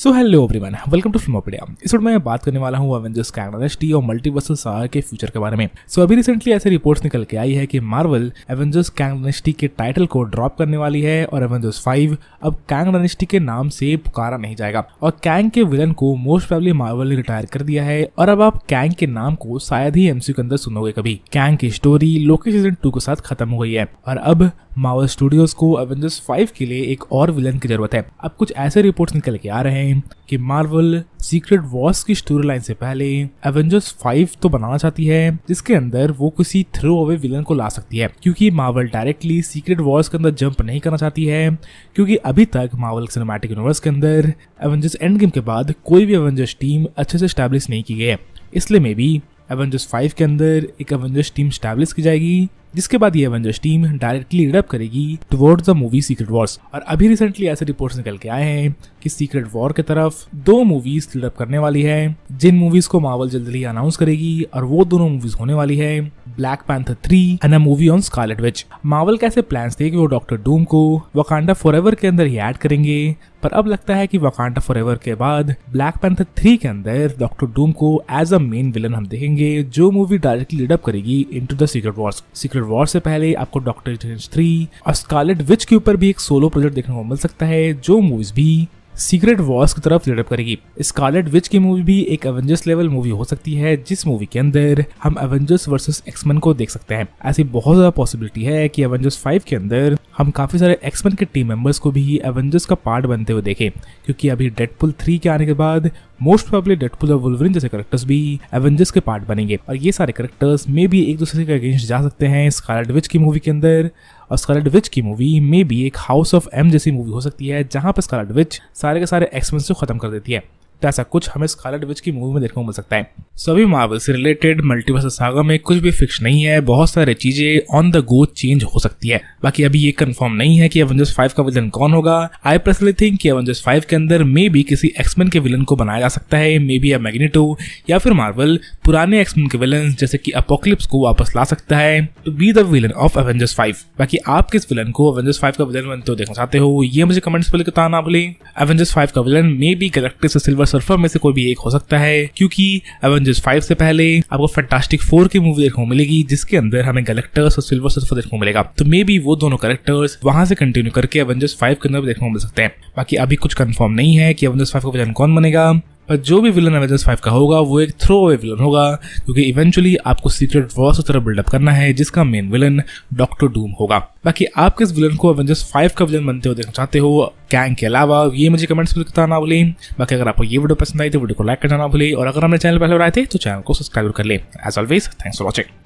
so hello everyone welcome to Filmopedia इस video में बात करने वाला हूँ अवेंजर्स का टी और मल्टीवर्सल सार के फ्यूचर के बारे में सो so, अभी रिसेंटली ऐसे रिपोर्ट्स निकल के आई है कि मार्वल एवेंजर्स कैंग टी के टाइटल को ड्रॉप करने वाली है और एवेंजर्स 5 अब कैंग डायनेस्टी के नाम से पुकारा नहीं जाएगा और कैंग के विलन को मोस्ट प्रॉबली मार्वल ने रिटायर कर दिया है और अब आप कैंग के नाम को शायद ही एमसीयू के अंदर सुनोगे कभी कैंग की स्टोरी लोकेश सीजन टू के साथ खत्म हो गई है और अब मावल स्टूडियोज को एवेंजर्स फाइव के लिए एक और विलन की जरूरत है अब कुछ ऐसे रिपोर्ट निकल के आ रहे हैं कि मार्वल सीक्रेट वॉर्स की स्टोरी लाइन से पहले एवेंजर्स फाइव तो बनाना चाहती है जिसके अंदर वो किसी थ्रो अवे विलन को ला सकती है क्योंकि मार्वल डायरेक्टली सीक्रेट वॉर्स के अंदर जंप नहीं करना चाहती है क्योंकि अभी तक मार्वल सिनेमैटिक यूनिवर्स के अंदर एवेंजर्स एंड गेम के बाद कोई भी एवेंजर्स टीम अच्छे से स्टैब्लिश नहीं की गई है इसलिए मे बी एवेंजर्स फाइव के अंदर एक एवेंजर्स टीम स्टैब्लिश की जाएगी जिसके बाद ये एवेंजर्स टीम डायरेक्टली लीड करेगी towards the movie Secret Wars और अभी रिसेंटली ऐसे रिपोर्ट्स निकल के आए हैं कि सीक्रेट वॉर की तरफ दो मूवीज लीडअप करने वाली है जिन मूवीज को मावल जल्दी ही अनाउंस करेगी और वो दोनों मूवीज होने वाली है Black Panther three and a movie on Scarlet Witch Marvel कैसे प्लान थे कि वो डॉक्टर डूम को वकांडा फॉरएवर के अंदर ही ऐड करेंगे पर अब लगता है कि वकांडा फॉरएवर के बाद ब्लैक पैंथर थ्री के अंदर डॉक्टर डूम को एज अ मेन विलन हम देखेंगे जो मूवी डायरेक्टली लीडअप करेगी into the Secret Wars Secret War से पहले आपको डॉक्टर थ्री और स्कारलेट विच के ऊपर भी एक सोलो प्रोजेक्ट देखने को मिल सकता है जो मूवीज भी सीक्रेट वॉर्स की तरफ लीडअप करेगी स्कारलेट विच की मूवी भी एक एवेंजर्स लेवल मूवी हो सकती है जिस मूवी के अंदर हम एवेंजर्स वर्सेस एक्समैन को देख सकते हैं ऐसी बहुत ज्यादा पॉसिबिलिटी है कि एवेंजर्स फाइव के अंदर हम काफी सारे एक्समैन के टीम मेंबर्स को भी एवेंजर्स का पार्ट बनते हुए देखें क्योंकि अभी डेडपुल थ्री के आने के बाद मोस्ट प्रॉब्ली डेडपुल और वुलवरिन जैसे करेक्टर्स भी एवेंजर्स के पार्ट बनेंगे और ये सारे करेक्टर्स मे भी एक दूसरे के अगेंस्ट जा सकते हैं स्कारलेट विच की मूवी के अंदर और स्कारलेट विच की मूवी मे बी एक हाउस ऑफ एम जैसी मूवी हो सकती है जहां पर स्कारलेट विच सारे के सारे एक्सपेंस को खत्म कर देती है तो ऐसा कुछ हमें स्कारलेट विच की मूवी में देखने को मिल सकता है सभी मार्वल से रिलेटेड मल्टीवर्स सागा में कुछ भी फिक्स नहीं है बहुत सारी चीजें ऑन द गो चेंज हो सकती है बाकी अभी ये कंफर्म नहीं है कि एवेंजर्स फाइव का विलन कौन होगा आई पर्सनली थिंक कि एवेंजर्स फाइव के अंदर मे बी किसी एक्समैन के विलन को बनाया जा सकता है मे बी या मैग्नेटो या फिर मार्वल पुराने एक्समैन के विलन जैसे कि अपोक्लिप्स को वापस ला सकता है to be the villain of Avengers five बाकी आप किस विलन को एवेंजर्स फाइव का विलन बनते हो देखना चाहते हो ये मुझे कमेंट्स पर लिखता ना भूलें एवेंजर्स फाइव का villain may be Galactus Silver Surfer में से कोई भी एक हो सकता है क्योंकि एवेंजर्स फाइव से पहले आपको फैंटास्टिक फोर की मूवी देखने को मिलेगी जिसके अंदर हमें गलेक्टर्स और सिल्वर सर्फर देखने को मिलेगा तो मे बी वो दोनों करेक्टर्स वहां से कंटिन्यू करके एवेंजर्स फाइव के अंदर देखने को मिल सकते हैं बाकी अभी कुछ कंफर्म नहीं है कि एवेंजर्स फाइव का वजन कौन बनेगा पर जो भी विलन एवेंजर्स फाइव का होगा वो एक थ्रो अवे विलन होगा क्योंकि इवेंचुअली आपको सीक्रेट वॉस की तरफ बिल्डअप करना है जिसका मेन विलन डॉक्टर डूम होगा बाकी आप किस विलन को एवेंजर्स फाइव का विलन बनते हुए देखना चाहते हो कैंग के अलावा ये मुझे कमेंट्स में ना भूलें बाकी अगर आपको ये वीडियो पसंद आई तो वीडियो को लाइक करना भूलिए और अगर हमने चैनल पहले बनाए थे तो चैनल को सब्सक्राइब कर लें as always thanks for watching